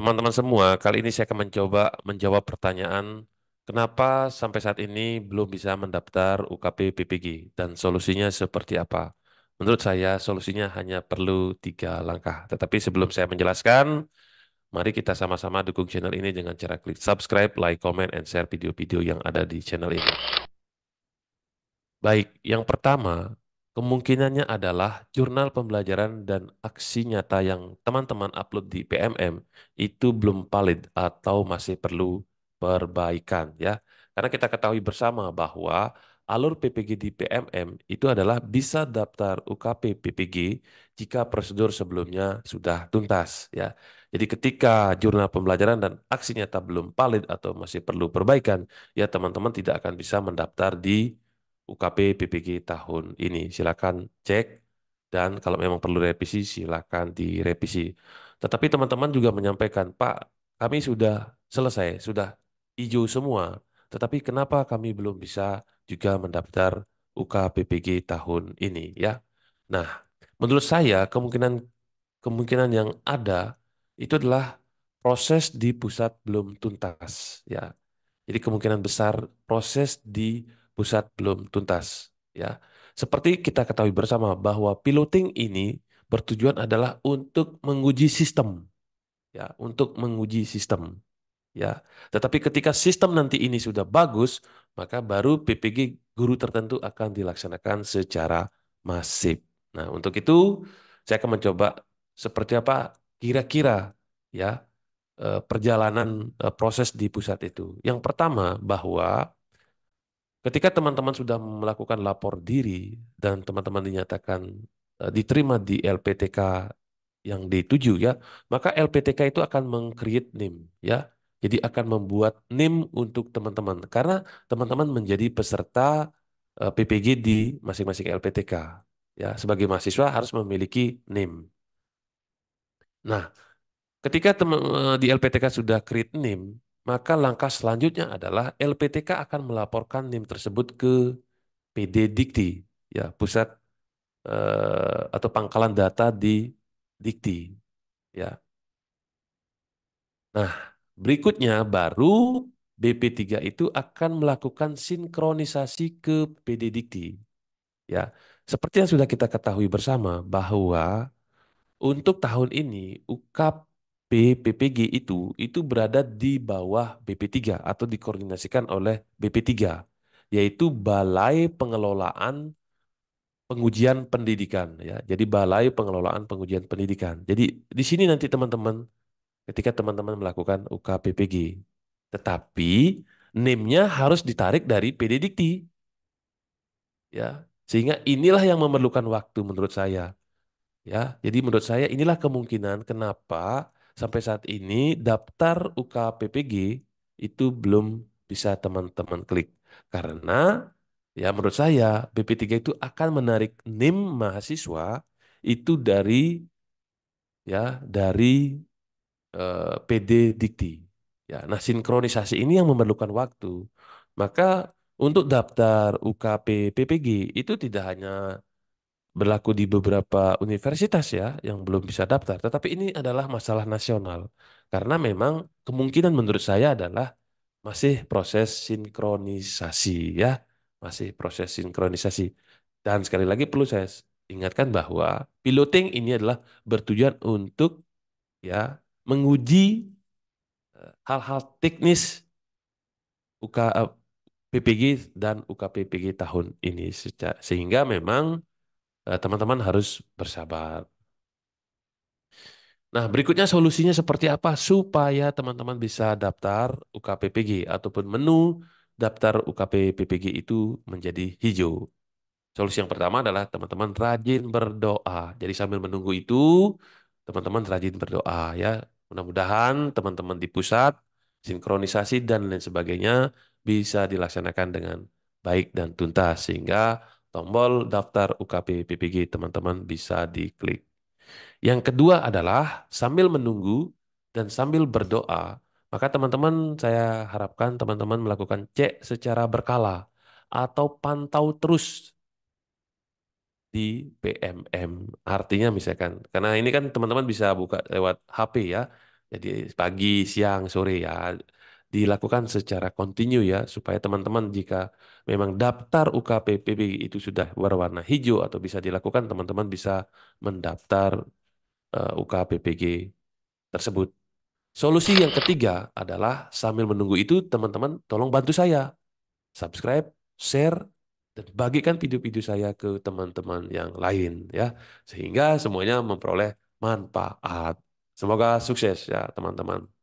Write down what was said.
Teman-teman semua, kali ini saya akan mencoba menjawab pertanyaan kenapa sampai saat ini belum bisa mendaftar UKP PPG dan solusinya seperti apa. Menurut saya solusinya hanya perlu tiga langkah. Tetapi sebelum saya menjelaskan, mari kita sama-sama dukung channel ini dengan cara klik subscribe, like, comment, and share video-video yang ada di channel ini. Baik, yang pertama, kemungkinannya adalah jurnal pembelajaran dan aksi nyata yang teman-teman upload di PMM itu belum valid atau masih perlu perbaikan ya. Karena kita ketahui bersama bahwa alur PPG di PMM itu adalah bisa daftar UKP PPG jika prosedur sebelumnya sudah tuntas ya. Jadi ketika jurnal pembelajaran dan aksi nyata belum valid atau masih perlu perbaikan, ya teman-teman tidak akan bisa mendaftar di UKP PPG tahun ini. Silakan cek dan kalau memang perlu revisi silakan direvisi. Tetapi teman-teman juga menyampaikan, Pak, kami sudah selesai, sudah hijau semua, tetapi kenapa kami belum bisa juga mendaftar UKP PPG tahun ini ya. Nah, menurut saya kemungkinan kemungkinan yang ada itu adalah proses di pusat belum tuntas ya. Jadi kemungkinan besar proses di pusat belum tuntas. Ya, seperti kita ketahui bersama bahwa piloting ini bertujuan adalah untuk menguji sistem, ya, untuk menguji sistem, ya. Tetapi ketika sistem nanti ini sudah bagus, maka baru PPG guru tertentu akan dilaksanakan secara masif. Nah, untuk itu saya akan mencoba seperti apa kira-kira ya eh, perjalanan eh, proses di pusat itu. Yang pertama bahwa Ketika teman-teman sudah melakukan lapor diri dan teman-teman dinyatakan e, diterima di LPTK yang dituju ya, maka LPTK itu akan mengcreate NIM ya. Jadi akan membuat NIM untuk teman-teman karena teman-teman menjadi peserta e, PPG di masing-masing LPTK ya. Sebagai mahasiswa harus memiliki NIM. Nah, ketika teman, e, di LPTK sudah create NIM, maka langkah selanjutnya adalah LPTK akan melaporkan NIM tersebut ke PD Dikti, ya pusat eh, atau pangkalan data di Dikti, ya. Nah, berikutnya baru BP3 itu akan melakukan sinkronisasi ke PD Dikti. Ya, seperti yang sudah kita ketahui bersama bahwa untuk tahun ini UKP BPPG itu itu berada di bawah BP3 atau dikoordinasikan oleh BP3 yaitu Balai Pengelolaan Pengujian Pendidikan ya. Jadi Balai Pengelolaan Pengujian Pendidikan. Jadi di sini nanti teman-teman ketika teman-teman melakukan UKPPG tetapi name-nya harus ditarik dari PD Dikti. Ya, sehingga inilah yang memerlukan waktu menurut saya. Ya, jadi menurut saya inilah kemungkinan kenapa sampai saat ini daftar UKPPG itu belum bisa teman-teman klik. Karena ya menurut saya BP3 itu akan menarik NIM mahasiswa itu dari ya dari eh, PD Dikti. Ya, nah sinkronisasi ini yang memerlukan waktu. Maka untuk daftar UKP itu tidak hanya berlaku di beberapa universitas ya yang belum bisa daftar. Tetapi ini adalah masalah nasional. Karena memang kemungkinan menurut saya adalah masih proses sinkronisasi ya, masih proses sinkronisasi. Dan sekali lagi perlu saya ingatkan bahwa piloting ini adalah bertujuan untuk ya menguji eh, hal-hal teknis UK eh, PPG dan UKPPG tahun ini sehingga memang Eh, teman-teman harus bersabar. Nah, berikutnya solusinya seperti apa supaya teman-teman bisa daftar UKPPG ataupun menu daftar UKPPG itu menjadi hijau. Solusi yang pertama adalah teman-teman rajin berdoa. Jadi sambil menunggu itu, teman-teman rajin berdoa ya. Mudah-mudahan teman-teman di pusat sinkronisasi dan lain sebagainya bisa dilaksanakan dengan baik dan tuntas sehingga tombol daftar UKP PPG teman-teman bisa diklik. Yang kedua adalah sambil menunggu dan sambil berdoa, maka teman-teman saya harapkan teman-teman melakukan cek secara berkala atau pantau terus di PMM. Artinya misalkan, karena ini kan teman-teman bisa buka lewat HP ya, jadi pagi, siang, sore ya dilakukan secara kontinu ya supaya teman-teman jika memang daftar UKPPB itu sudah berwarna hijau atau bisa dilakukan teman-teman bisa mendaftar uh, eh, UKPPG tersebut. Solusi yang ketiga adalah sambil menunggu itu teman-teman tolong bantu saya subscribe, share dan bagikan video-video saya ke teman-teman yang lain ya sehingga semuanya memperoleh manfaat. Semoga sukses ya teman-teman.